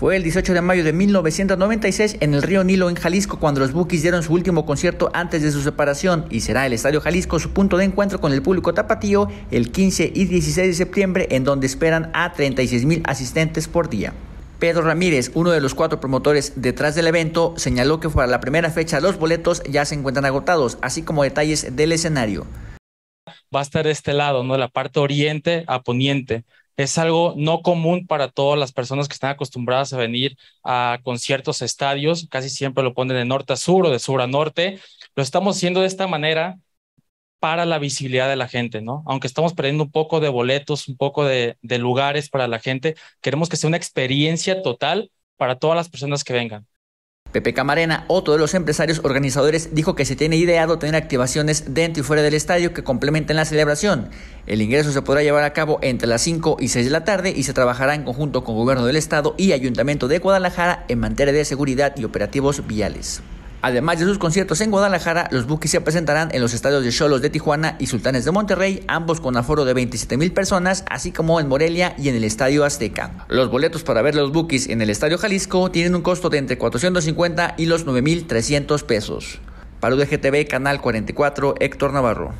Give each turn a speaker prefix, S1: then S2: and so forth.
S1: Fue el 18 de mayo de 1996 en el río Nilo en Jalisco cuando los Bookies dieron su último concierto antes de su separación y será el Estadio Jalisco su punto de encuentro con el público tapatío el 15 y 16 de septiembre en donde esperan a 36 mil asistentes por día. Pedro Ramírez, uno de los cuatro promotores detrás del evento, señaló que para la primera fecha los boletos ya se encuentran agotados, así como detalles del escenario.
S2: Va a estar este lado, ¿no? La parte oriente a poniente es algo no común para todas las personas que están acostumbradas a venir a conciertos, estadios, casi siempre lo ponen de norte a sur o de sur a norte. Lo estamos haciendo de esta manera para la visibilidad de la gente, ¿no? Aunque estamos perdiendo un poco de boletos, un poco de lugares para la gente, queremos que sea una experiencia
S1: total para todas las personas que vengan. Pepe Camarena, otro de los empresarios organizadores, dijo que se tiene ideado tener activaciones dentro y fuera del estadio que complementen la celebración. El ingreso se podrá llevar a cabo entre las 5 y 6 de la tarde y se trabajará en conjunto con Gobierno del Estado y Ayuntamiento de Guadalajara en materia de seguridad y operativos viales. Además de sus conciertos en Guadalajara, los Bookies se presentarán en los estadios de Cholos de Tijuana y Sultanes de Monterrey, ambos con aforo de 27 mil personas, así como en Morelia y en el Estadio Azteca. Los boletos para ver los Bookies en el Estadio Jalisco tienen un costo de entre 450 y los 9.300 pesos. Para UDGTV, Canal 44, Héctor Navarro.